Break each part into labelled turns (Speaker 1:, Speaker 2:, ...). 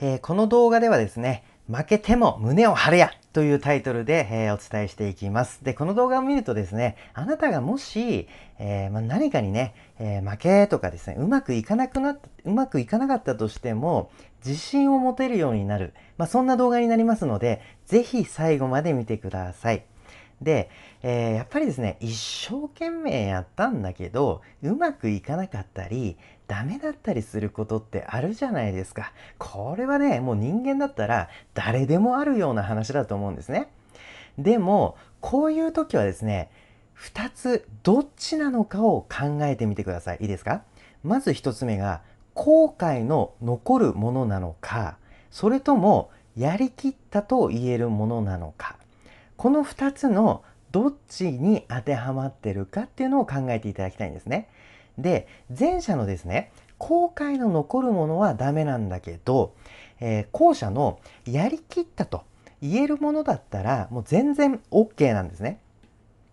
Speaker 1: えー、この動画ではですね、負けても胸を張れやというタイトルで、えー、お伝えしていきます。で、この動画を見るとですね、あなたがもし、えー、まあ、何かにね、えー、負けとかですね、うまくいかなくなった、うまくいかなかったとしても、自信を持てるようになる、まあ、そんな動画になりますので、是非最後まで見てください。で、えー、やっぱりですね一生懸命やったんだけどうまくいかなかったりダメだったりすることってあるじゃないですかこれはねもう人間だったら誰でもあるような話だと思うんですねでもこういう時はですね2つどっちなのかを考えてみてくださいいいですかまず1つ目が後悔の残るものなのかそれともやりきったと言えるものなのかこの2つのどっちに当てはまってるかっていうのを考えていただきたいんですね。で前者のですね後悔の残るものはダメなんだけど、えー、後者のやりきったと言えるものだったらもう全然 OK なんですね。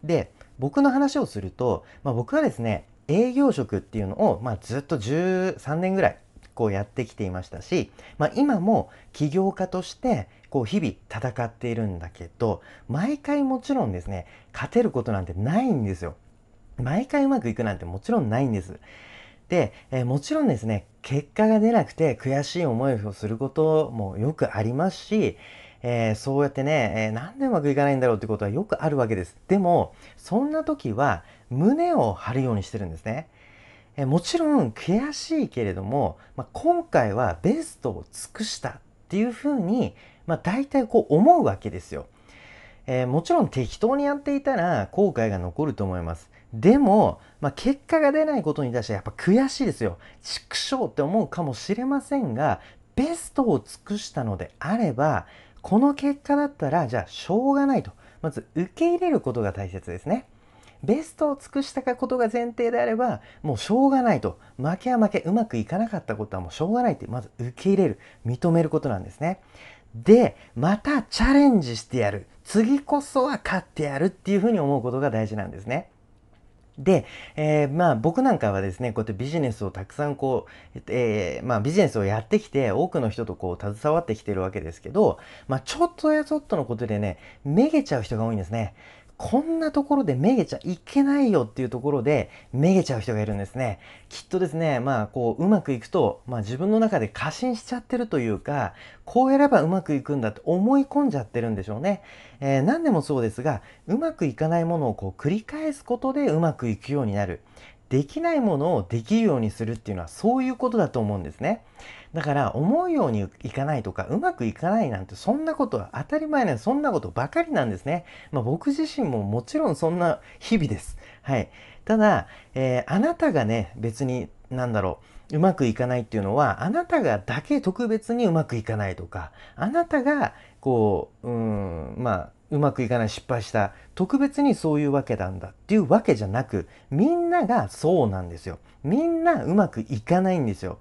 Speaker 1: で僕の話をすると、まあ、僕はですね営業職っていうのを、まあ、ずっと13年ぐらいこうやってきていましたし、まあ、今も起業家としてこう日々戦っているんだけど毎回もちろんですね勝てることなんてないんですよ。毎回うまくいくなんてもちろんないんです。で、えー、もちろんですね結果が出なくて悔しい思いをすることもよくありますし、えー、そうやってね、えー、なんでうまくいかないんだろうってことはよくあるわけです。でもそんな時は胸を張るようにしてるんですね。えもちろん悔しいけれども、まあ、今回はベストを尽くしたっていうふうに、まあ、大体こう思うわけですよ。えー、もちろん適当にやっていたら後悔が残ると思います。でも、まあ、結果が出ないことに対してやっぱ悔しいですよ。畜生って思うかもしれませんが、ベストを尽くしたのであれば、この結果だったら、じゃあしょうがないと。まず受け入れることが大切ですね。ベストを尽くしたことが前提であればもうしょうがないと負けは負けうまくいかなかったことはもうしょうがないってまず受け入れる認めることなんですね。でまたチャレンジしてやる次こそは勝ってやるっていうふうに思うことが大事なんですね。で、えー、まあ僕なんかはですね、こうやってビジネスをたくさんこう、えー、まあビジネスをやってきて、多くの人とこう携わってきてるわけですけど、まあちょっとやちょっとのことでね、めげちゃう人が多いんですね。こんなところでめげちゃいけないよっていうところでめげちゃう人がいるんですね。きっとですね、まあこううまくいくと、まあ、自分の中で過信しちゃってるというか、こうやればうまくいくんだって思い込んじゃってるんでしょうね。えー、何でもそうですが、うまくいかないものをこう繰り返すことでうまくいくようになる。できないものをできるようにするっていうのはそういうことだと思うんですね。だから思うようにいかないとかうまくいかないなんてそんなことは当たり前なそんなことばかりなんですね。まあ、僕自身ももちろんそんな日々です。はい。ただ、えー、あなたがね別になんだろううまくいかないっていうのはあなたがだけ特別にうまくいかないとかあなたがこううんまあうまくいかない失敗した特別にそういうわけなんだっていうわけじゃなくみんながそうなんですよみんなうまくいかないんですよ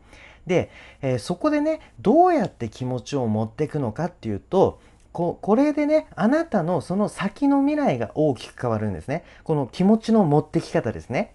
Speaker 1: で、えー、そこでねどうやって気持ちを持っていくのかっていうとここれでねあなたのその先の未来が大きく変わるんですねこの気持ちの持ってき方ですね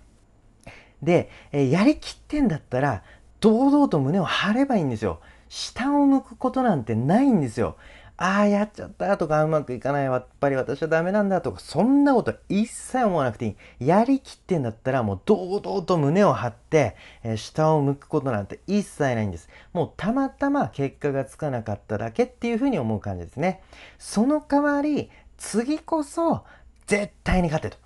Speaker 1: で、えー、やりきってんだったら堂々と胸を張ればいいんですよ下を向くことなんてないんですよああ、やっちゃったとか、うまくいかない、やっぱり私はダメなんだとか、そんなこと一切思わなくていい。やりきってんだったら、もう堂々と胸を張って、えー、下を向くことなんて一切ないんです。もうたまたま結果がつかなかっただけっていうふうに思う感じですね。その代わり、次こそ絶対に勝てと。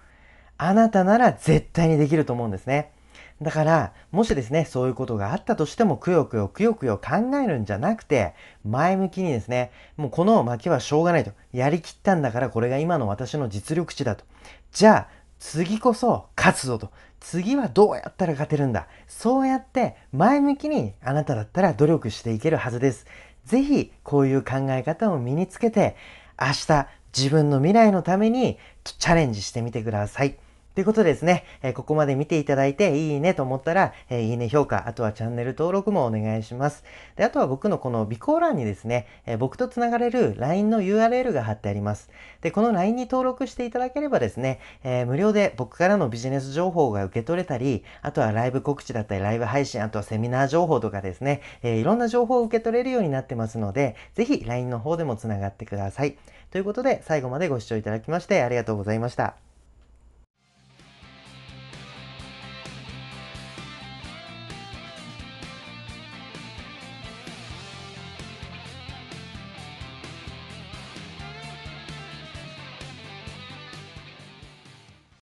Speaker 1: あなたなら絶対にできると思うんですね。だから、もしですね、そういうことがあったとしても、くよくよくよくよ考えるんじゃなくて、前向きにですね、もうこの負けはしょうがないと。やりきったんだから、これが今の私の実力値だと。じゃあ、次こそ勝つぞと。次はどうやったら勝てるんだ。そうやって前向きにあなただったら努力していけるはずです。ぜひこういう考え方を身につけて明日自分の未来のためにチャレンジしてみてください。ということでですね、えここまで見ていただいていいねと思ったら、えいいね評価、あとはチャンネル登録もお願いします。で、あとは僕のこの備考欄にですね、え僕と繋がれる LINE の URL が貼ってあります。で、この LINE に登録していただければですね、え無料で僕からのビジネス情報が受け取れたり、あとはライブ告知だったり、ライブ配信、あとはセミナー情報とかですね、えいろんな情報を受け取れるようになってますので、ぜひ LINE の方でも繋がってください。ということで、最後までご視聴いただきましてありがとうございました。